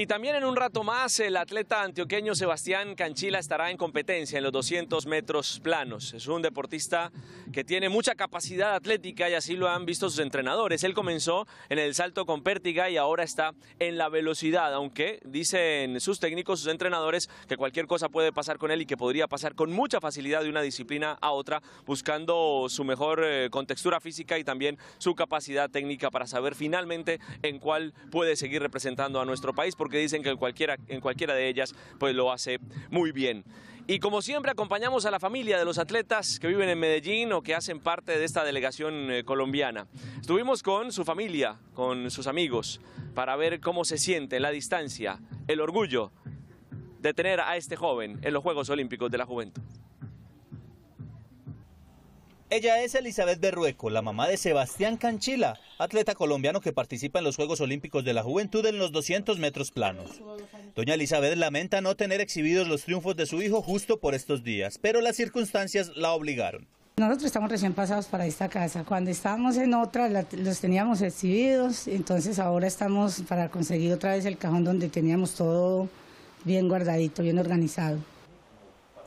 Y también en un rato más el atleta antioqueño Sebastián Canchila estará en competencia en los 200 metros planos. Es un deportista que tiene mucha capacidad atlética y así lo han visto sus entrenadores. Él comenzó en el salto con pértiga y ahora está en la velocidad, aunque dicen sus técnicos, sus entrenadores, que cualquier cosa puede pasar con él y que podría pasar con mucha facilidad de una disciplina a otra, buscando su mejor eh, contextura física y también su capacidad técnica para saber finalmente en cuál puede seguir representando a nuestro país porque dicen que en cualquiera, en cualquiera de ellas pues lo hace muy bien. Y como siempre acompañamos a la familia de los atletas que viven en Medellín o que hacen parte de esta delegación eh, colombiana. Estuvimos con su familia, con sus amigos, para ver cómo se siente la distancia, el orgullo de tener a este joven en los Juegos Olímpicos de la Juventud. Ella es Elizabeth Berrueco, la mamá de Sebastián Canchila, atleta colombiano que participa en los Juegos Olímpicos de la Juventud en los 200 metros planos. Doña Elizabeth lamenta no tener exhibidos los triunfos de su hijo justo por estos días, pero las circunstancias la obligaron. Nosotros estamos recién pasados para esta casa. Cuando estábamos en otra los teníamos exhibidos, entonces ahora estamos para conseguir otra vez el cajón donde teníamos todo bien guardadito, bien organizado.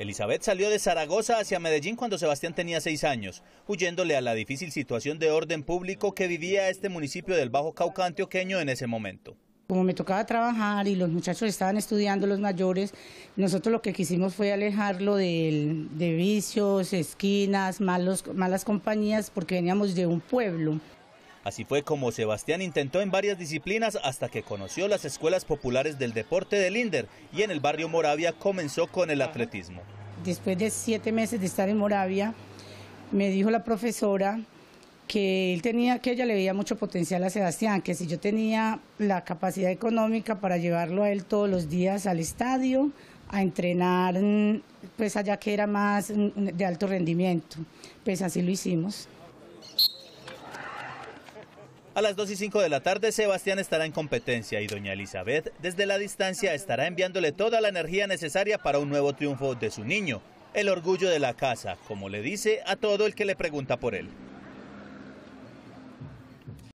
Elizabeth salió de Zaragoza hacia Medellín cuando Sebastián tenía seis años, huyéndole a la difícil situación de orden público que vivía este municipio del Bajo Cauca antioqueño en ese momento como me tocaba trabajar y los muchachos estaban estudiando, los mayores, nosotros lo que quisimos fue alejarlo de, vicios, esquinas, malas compañías, porque veníamos de un pueblo. Así fue como Sebastián intentó en varias disciplinas hasta que conoció las escuelas populares del deporte del Inder y en el barrio Moravia comenzó con el atletismo. Después de siete meses de estar en Moravia, me dijo la profesora que él tenía, que ella le veía mucho potencial a Sebastián, que si yo tenía la capacidad económica para llevarlo a él todos los días al estadio, a entrenar, mm, pues allá que era más mm, de alto rendimiento, pues así lo hicimos. A las 2 y 5 de la tarde, Sebastián estará en competencia y doña Elizabeth, desde la distancia, estará enviándole toda la energía necesaria para un nuevo triunfo de su niño, el orgullo de la casa, como le dice a todo el que le pregunta por él.